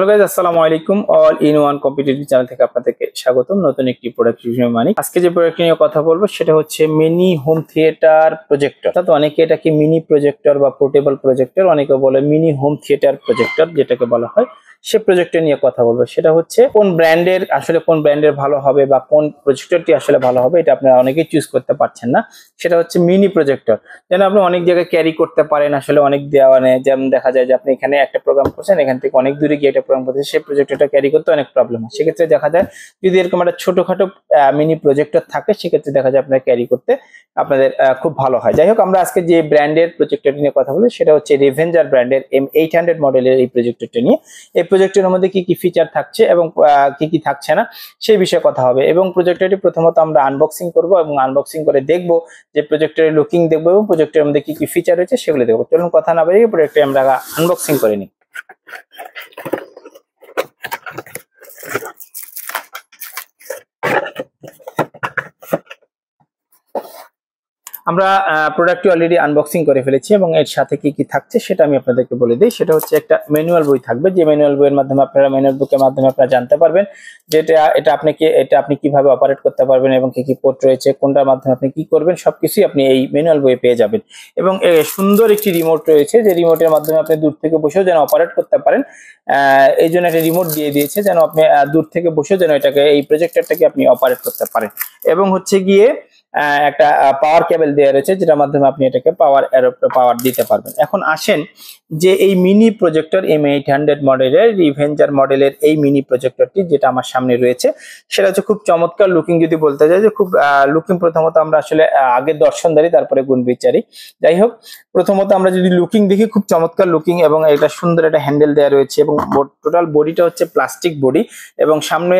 hello আসসালামু আলাইকুম all in one competitive থেকে স্বাগতম নতুন একটি প্রোডাক্ট মানে আজকে যে প্রোডাক্ট নিয়ে কথা বলবো সেটা হচ্ছে মিনি হোম থিয়েটার অর্থাৎ অনেকে এটাকে মিনি প্রজেক্টর বা পোর্টেবল প্রজেক্টর অনেকে বলে মিনি হোম থিয়েটার প্রজেক্টর যেটাকে বলা হয় সে প্রজেক্টর নিয়ে কথা বলবো সেটা হচ্ছে কোন ব্র্যান্ডের আসলে কোন ব্র্যান্ডের ভালো হবে বা কোন প্রজেক্টরটি আসলে ভালো হবে এটা আপনারা অনেকেই চুজ করতে পারছেন না সেটা হচ্ছে মিনি প্রজেক্টর যেন আপনি অনেক জায়গায় ক্যারি করতে পারেন আসলে অনেক দেওয়ানে মানে যেমন দেখা যায় যে আপনি এখানে একটা প্রোগ্রাম করছেন এখান থেকে অনেক দূরে গিয়ে একটা প্রোগ্রাম করছেন সেই প্রজেক্টরটা ক্যারি করতে অনেক প্রবলেম হয় সেক্ষেত্রে দেখা যায় যদি এরকম একটা ছোটোখাটো মিনি প্রজেক্টর থাকে সেক্ষেত্রে দেখা যায় আপনার ক্যারি করতে আপনাদের খুব ভালো হয় যাই হোক আমরা আজকে যে ব্র্যান্ডের প্রজেক্টরটি নিয়ে কথা বলি সেটা হচ্ছে রেভেঞ্জার ব্র্যান্ডের এম এইট হান্ড্রেড মডেলের এই প্রজেক্টরটা নিয়ে এই প্রজেক্টের মধ্যে কি কি ফিচার থাকছে এবং কি কি থাকছে না সেই বিষয়ে কথা হবে এবং প্রজেক্টরটি প্রথমত আমরা আনবক্সিং করব এবং আনবক্সিং করে দেখব যে প্রজেক্টরের লুকিং দেখবো এবং প্রজেক্টের মধ্যে কি কি ফিচার রয়েছে সেগুলো দেখবো চলুন কথা না বাড়িয়ে প্রজেক্টটি আমরা আনবক্সিং করে নিই আমরা প্রোডাক্টটি অলরেডি আনবক্সিং করে ফেলেছি এবং এর সাথে কি কি থাকছে সেটা আমি আপনাদেরকে বলে দিই সেটা হচ্ছে একটা ম্যানুয়াল বই থাকবে যে ম্যানুয়াল বইয়ের মাধ্যমে আপনারা ম্যানুয়াল বুকের মাধ্যমে আপনারা জানতে পারবেন যেটা এটা আপনি কি এটা আপনি কিভাবে অপারেট করতে পারবেন এবং কি কি পোর্ট রয়েছে কোনটার মাধ্যমে আপনি কি করবেন সবকিছুই আপনি এই ম্যানুয়াল বইয়ে পেয়ে যাবেন এবং সুন্দর একটি রিমোট রয়েছে যে রিমোটের মাধ্যমে আপনি দূর থেকে বসেও যেন অপারেট করতে পারেন এই জন্য একটা রিমোট দিয়ে দিয়েছে যেন আপনি দূর থেকে বসেও যেন এটাকে এই প্রজেক্টরটাকে আপনি অপারেট করতে পারেন এবং হচ্ছে গিয়ে একটা পাওয়ার কেবল দেওয়া রয়েছে যেটার মাধ্যমে আপনি এটাকে পাওয়ার পাওয়ার দিতে পারবেন এখন আসেন যে এই mini projector M eight hundred মডেলের রিভেঞ্জার মডেলের এই মিনি প্রজেক্টরটি যেটা আমার সামনে রয়েছে সেটা হচ্ছে খুব চমৎকার লুকিং যদি বলতে যায় যে খুব লুকিং প্রথমত আমরা আসলে আগে দর্শনদারি তারপরে গুণ বিচারি যাই হোক প্রথমত আমরা যদি লুকিং দেখি খুব চমৎকার লুকিং এবং এটা সুন্দর একটা হ্যান্ডেল দেওয়া রয়েছে এবং টোটাল বডিটা হচ্ছে প্লাস্টিক বডি এবং সামনে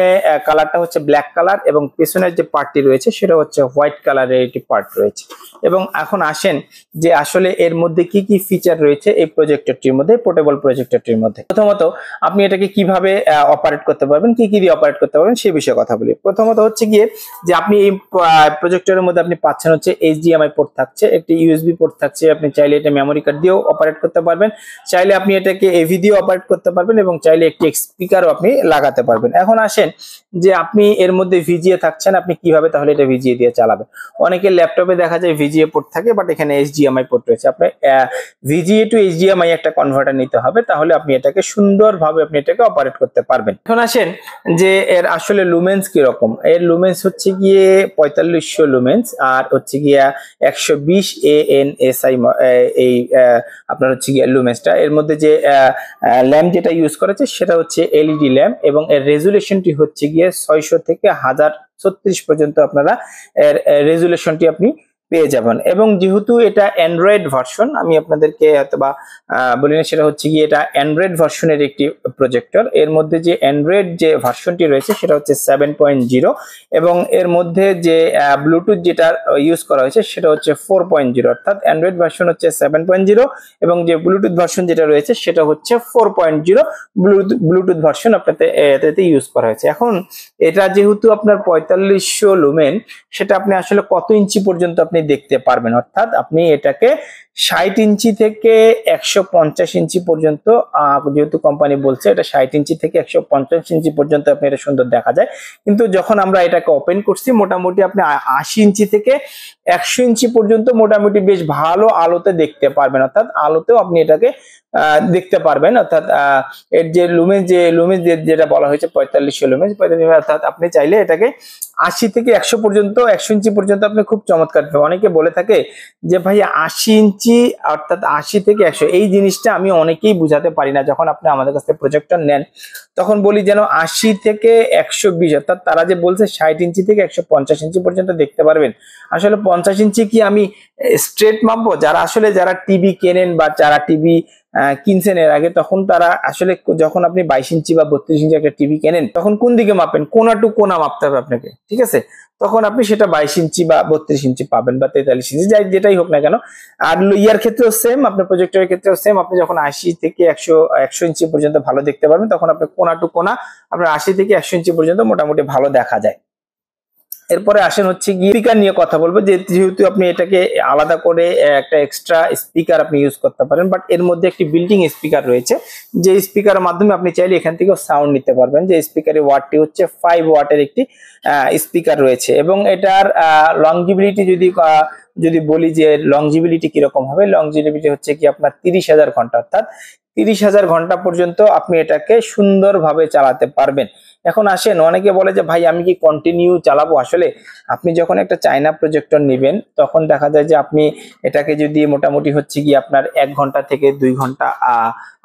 কালারটা হচ্ছে ব্ল্যাক কালার এবং পেছনের যে পার্টটি রয়েছে সেটা হচ্ছে হোয়াইট কালারের একটি পার্ট রয়েছে এবং এখন আসেন যে আসলে এর মধ্যে কি কি ফিচার রয়েছে এই প্রজেক্ট প্রজেক্টরটির মধ্যে পোর্টেবল প্রজেক্টরটির মধ্যে প্রথমত আপনি এটাকে কিভাবে অপারেট করতে পারবেন কি কি দিয়ে অপারেট করতে পারবেন সে বিষয়ে কথা বলি প্রথমত হচ্ছে গিয়ে যে আপনি এই প্রজেক্টরের মধ্যে আপনি পাচ্ছেন হচ্ছে এইচডিএমআই পোর্ট থাকছে একটি ইউএসবি পোর্ট থাকছে আপনি চাইলে এটা মেমোরি কার্ড দিয়েও অপারেট করতে পারবেন চাইলে আপনি এটাকে এভি দিয়েও অপারেট করতে পারবেন এবং চাইলে একটি স্পিকারও আপনি লাগাতে পারবেন এখন আসেন যে আপনি এর মধ্যে ভিজিএ থাকছেন আপনি কিভাবে তাহলে এটা ভিজিএ দিয়ে চালাবেন অনেকে ল্যাপটপে দেখা যায় ভিজিএ পোর্ট থাকে বাট এখানে এইচডিএমআই পোর্ট রয়েছে আপনি ভিজিএ টু এইচডিএমআই সময় একটা কনভার্টার নিতে হবে তাহলে আপনি এটাকে সুন্দরভাবে আপনি এটাকে অপারেট করতে পারবেন এখন আসেন যে এর আসলে লুমেন্স কিরকম এর লুমেন্স হচ্ছে গিয়ে পঁয়তাল্লিশশো লুমেন্স আর হচ্ছে গিয়া একশো বিশ এ এন এস আই এই আপনার হচ্ছে গিয়া লুমেন্সটা এর মধ্যে যে ল্যাম্প যেটা ইউজ করেছে সেটা হচ্ছে এলইডি ল্যাম্প e এবং এর রেজুলেশনটি হচ্ছে গিয়ে ছয়শো থেকে হাজার ছত্রিশ পর্যন্ত আপনারা এর রেজুলেশনটি আপনি পেয়ে যাবেন এবং যেহেতু এটা অ্যান্ড্রয়েড ভার্সন আমি আপনাদেরকে অথবা বলি না সেটা হচ্ছে কি এটা অ্যান্ড্রয়েড ভার্সনের একটি প্রজেক্টর এর মধ্যে যে অ্যান্ড্রয়েড যে ভার্সনটি রয়েছে সেটা হচ্ছে সেভেন পয়েন্ট জিরো এবং এর মধ্যে যে ব্লুটুথ যেটা ইউজ করা হয়েছে সেটা হচ্ছে ফোর পয়েন্ট জিরো অর্থাৎ অ্যান্ড্রয়েড ভার্সন হচ্ছে সেভেন পয়েন্ট জিরো এবং যে ব্লুটুথ ভার্সন যেটা রয়েছে সেটা হচ্ছে four point zero Bluetooth Bluetooth version আপনাদের এতে ইউজ করা হয়েছে এখন এটা যেহেতু আপনার পঁয়তাল্লিশশো লুমেন সেটা আপনি আসলে কত ইঞ্চি পর্যন্ত আপনি আপনি দেখতে পারবেন অর্থাৎ আপনি এটাকে ষাট ইঞ্চি থেকে একশো পঞ্চাশ ইঞ্চি পর্যন্ত যেহেতু কোম্পানি বলছে এটা ষাট ইঞ্চি থেকে একশো পঞ্চাশ ইঞ্চি পর্যন্ত আপনি এটা সুন্দর দেখা যায় কিন্তু যখন আমরা এটাকে ওপেন করছি মোটামুটি আপনি আশি ইঞ্চি থেকে একশো ইঞ্চি পর্যন্ত মোটামুটি বেশ ভালো আলোতে দেখতে পারবেন অর্থাৎ আলোতেও আপনি এটাকে দেখতে পারবেন অর্থাৎ এর যে লুমেজ যে লুমেজ যেটা বলা হয়েছে পঁয়তাল্লিশশো লুমেজ পঁয়তাল্লিশ অর্থাৎ আপনি চাইলে এটাকে আশি থেকে একশো পর্যন্ত একশো ইঞ্চি পর্যন্ত আপনি খুব চমৎকার পাবেন অনেকে বলে থাকে যে ভাই আশি ইঞ্চি অর্থাৎ আশি থেকে একশো এই জিনিসটা আমি অনেকেই বুঝাতে পারি না যখন আপনি আমাদের কাছ থেকে প্রজেক্টর নেন তখন বলি যেন আশি থেকে একশো বিশ অর্থাৎ তারা যে বলছে ষাট ইঞ্চি থেকে একশো পঞ্চাশ ইঞ্চি পর্যন্ত দেখতে পারবেন আসলে পঞ্চাশ ইঞ্চি কি আমি স্ট্রেট মাপবো যারা আসলে যারা টিভি কেনেন বা যারা টিভি কিনছেন এর আগে তখন তারা আসলে যখন আপনি বাইশ ইঞ্চি বা বত্রিশ ইঞ্চি একটা টিভি কেনেন তখন কোন দিকে মাপেন কোনা টু কোনা মাপতে হবে আপনাকে ঠিক আছে তখন আপনি সেটা বাইশ ইঞ্চি বা বত্রিশ ইঞ্চি পাবেন বা তেতাল্লিশ ইঞ্চি যাই যেটাই হোক না কেন আর ইয়ার ক্ষেত্রেও সেম আপনার প্রজেক্টরের ক্ষেত্রেও সেম আপনি যখন আশি থেকে একশো একশো ইঞ্চি পর্যন্ত ভালো দেখতে পারবেন তখন আপনি কোনা টু কোনা আপনার আশি থেকে একশো ইঞ্চি পর্যন্ত মোটামুটি ভালো দেখা যায় এরপরে আসেন হচ্ছে গিয়ে স্পিকার নিয়ে কথা বলবো যেহেতু আপনি এটাকে আলাদা করে একটা এক্সট্রা স্পিকার আপনি ইউজ করতে পারেন বাট এর মধ্যে একটি বিল্ডিং স্পিকার রয়েছে যে স্পিকারের মাধ্যমে আপনি চাইলে এখান থেকেও সাউন্ড নিতে পারবেন যে স্পিকারের ওয়াটটি হচ্ছে ফাইভ ওয়াটের একটি স্পিকার রয়েছে এবং এটার লংজিবিলিটি যদি যদি বলি যে লংজিবিলিটি কিরকম হবে লংজিবিলিটি হচ্ছে কি আপনার তিরিশ হাজার ঘন্টা অর্থাৎ তিরিশ হাজার ঘন্টা পর্যন্ত আপনি এটাকে সুন্দরভাবে চালাতে পারবেন এখন আসেন অনেকে বলে যে ভাই আমি কি কন্টিনিউ চালাবো আসলে আপনি যখন একটা চায়না প্রজেক্টর নেবেন তখন দেখা যায় যে আপনি এটাকে যদি মোটামুটি হচ্ছে কি আপনার এক ঘন্টা থেকে দুই ঘন্টা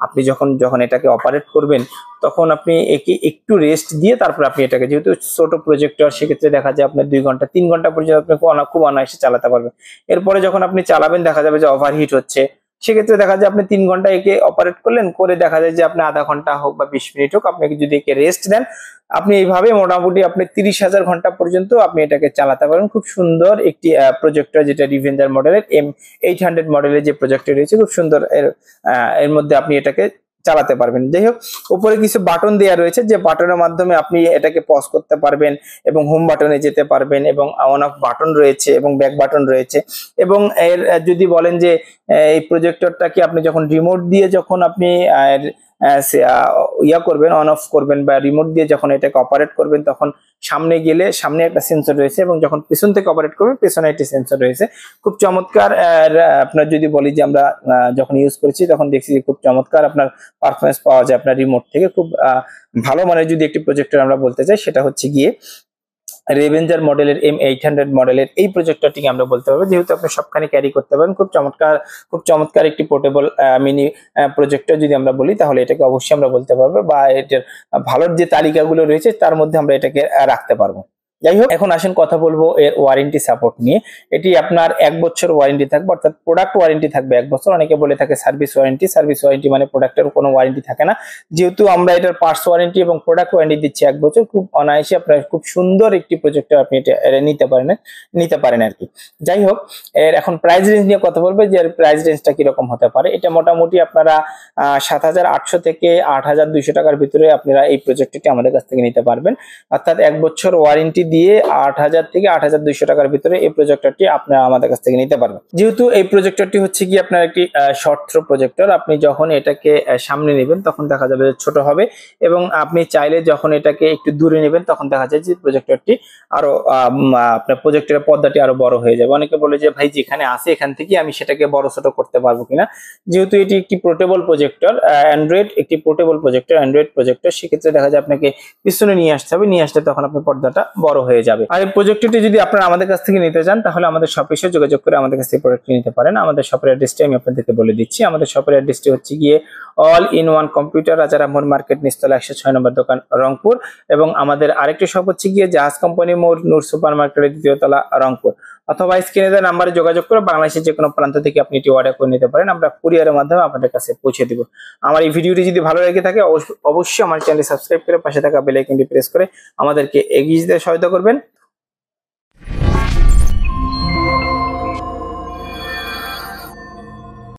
আপনি যখন যখন এটাকে অপারেট করবেন তখন আপনি একে একটু রেস্ট দিয়ে তারপর আপনি এটাকে যেহেতু ছোটো প্রজেক্টর সেক্ষেত্রে দেখা যায় আপনার দুই ঘন্টা তিন ঘন্টা পর্যন্ত আপনি খুব অনায়াসে চালাতে পারবেন এরপরে যখন আপনি চালাবেন দেখা যাবে যে ওভারহিট হচ্ছে সেক্ষেত্রে দেখা যায় আপনি তিন ঘন্টা একে অপারেট করলেন করে দেখা যায় যে আপনি আধা ঘন্টা হোক বা বিশ মিনিট হোক আপনাকে যদি একে রেস্ট দেন আপনি এইভাবে মোটামুটি আপনি তিরিশ হাজার ঘন্টা পর্যন্ত আপনি এটাকে চালাতে পারেন খুব সুন্দর একটি প্রজেক্টর যেটা রিভেঞ্জার মডেলের এম এইট হান্ড্রেড মডেলের যে প্রজেক্টটা রয়েছে খুব সুন্দর এর এর মধ্যে আপনি এটাকে চালাতে পারবেন যাই হোক উপরে কিছু বাটন দেওয়া রয়েছে যে বাটনের মাধ্যমে আপনি এটাকে পজ করতে পারবেন এবং হোম বাটনে যেতে পারবেন এবং অন অফ বাটন রয়েছে এবং ব্যাক বাটন রয়েছে এবং এর যদি বলেন যে এই প্রজেক্টরটাকে আপনি যখন রিমোট দিয়ে যখন আপনি Uh, ইয়া করবেন অন অফ করবেন বা রিমোট দিয়ে যখন এটাকে অপারেট করবেন তখন সামনে গেলে সামনে একটা সেন্সর রয়েছে এবং যখন পেছন থেকে অপারেট করবেন পেছনে একটি সেন্সর রয়েছে খুব চমৎকার আপনার যদি বলি যে আমরা যখন ইউজ করেছি তখন দেখছি যে খুব চমৎকার আপনার পারফরমেন্স পাওয়া যায় আপনার রিমোট থেকে খুব ভালো মানের যদি একটি প্রজেক্টর আমরা বলতে চাই সেটা হচ্ছে গিয়ে রেভেঞ্জার মডেলের এম এইট হান্ড্রেড মডেলের এই প্রজেক্টরটিকে আমরা বলতে পারবো যেহেতু আপনি সবখানে ক্যারি করতে পারেন খুব চমৎকার খুব চমৎকার একটি পোর্টেবল মিনি প্রজেক্টর যদি আমরা বলি তাহলে এটাকে অবশ্যই আমরা বলতে পারবো বা এটার ভালোর যে তালিকাগুলো রয়েছে তার মধ্যে আমরা এটাকে রাখতে পারবো যাই হোক এখন আসেন কথা বলবো এর ওয়ারেন্টি সাপোর্ট নিয়ে এটি আপনার এক বছর ওয়ারেন্টি থাকবে অর্থাৎ প্রোডাক্ট ওয়ারেন্টি থাকবে এক বছর অনেকে বলে থাকে সার্ভিস ওয়ারেন্টি সার্ভিস ওয়ারেন্টি মানে প্রোডাক্টের কোনো ওয়ারেন্টি থাকে না যেহেতু আমরা এটার পার্টস ওয়ারেন্টি এবং প্রোডাক্ট ওয়ারেন্টি দিচ্ছি এক বছর খুব অনায়াসে আপনার খুব সুন্দর একটি প্রজেক্টর আপনি এটা নিতে পারেন নিতে পারেন আর কি যাই হোক এর এখন প্রাইস রেঞ্জ নিয়ে কথা বলবে যে প্রাইস রেঞ্জটা কিরকম হতে পারে এটা মোটামুটি আপনারা সাত হাজার আটশো থেকে আট হাজার দুইশো টাকার ভিতরে আপনারা এই প্রজেক্টটি আমাদের কাছ থেকে নিতে পারবেন অর্থাৎ এক বছর ওয়ারেন্টি দিয়ে আট হাজার থেকে আট হাজার দুইশো টাকার ভিতরে এই প্রজেক্টরটি আপনারা আমাদের কাছ থেকে নিতে পারবেন যেহেতু এই প্রজেক্টরটি হচ্ছে কি আপনার একটি শর্ট প্রজেক্টর আপনি যখন এটাকে সামনে নেবেন তখন দেখা যাবে ছোট হবে এবং আপনি চাইলে যখন এটাকে একটু দূরে নেবেন তখন দেখা যায় যে প্রজেক্টরটি আরো আপনার প্রজেক্টরের পর্দাটি আরো বড় হয়ে যাবে অনেকে বলে যে ভাই যেখানে আসে এখান থেকে আমি সেটাকে বড় ছোট করতে পারবো কিনা যেহেতু এটি একটি পোর্টেবল প্রজেক্টর অ্যান্ড্রয়েড একটি পোর্টেবল প্রজেক্টর অ্যান্ড্রয়েড প্রজেক্টর সেক্ষেত্রে দেখা যায় আপনাকে পিছনে নিয়ে আসতে হবে নিয়ে আসলে তখন আপনি পর্দাটা বড় বড় হয়ে যাবে আর এই প্রজেক্টটি যদি আপনারা আমাদের কাছ থেকে নিতে চান তাহলে আমাদের শপ এসে যোগাযোগ করে আমাদের কাছ থেকে প্রোডাক্টটি নিতে পারেন আমাদের শপের অ্যাড্রেসটি আমি আপনাদেরকে বলে দিচ্ছি আমাদের শপের অ্যাড্রেসটি হচ্ছে গিয়ে অল ইন ওয়ান কম্পিউটার রাজারা মোড় মার্কেট নিস্তলা একশো ছয় নম্বর দোকান রংপুর এবং আমাদের আরেকটি শপ হচ্ছে গিয়ে জাহাজ কোম্পানি মোড় নূর সুপার মার্কেটের দ্বিতীয়তলা রংপুর অথবা স্ক্রিনে দেওয়া নাম্বারে যোগাযোগ করে বাংলাদেশের যে কোনো প্রান্ত থেকে আপনি এটি অর্ডার করে নিতে পারেন আমরা কুরিয়ারের মাধ্যমে আপনাদের কাছে পৌঁছে দেব আমার এই ভিডিওটি যদি ভালো লেগে থাকে অবশ্যই আমার চ্যানেলটি সাবস্ক্রাইব করে পাশে থাকা বেল আইকনটি প্রেস করে আমাদেরকে এগিয়ে যেতে সহায়তা করবেন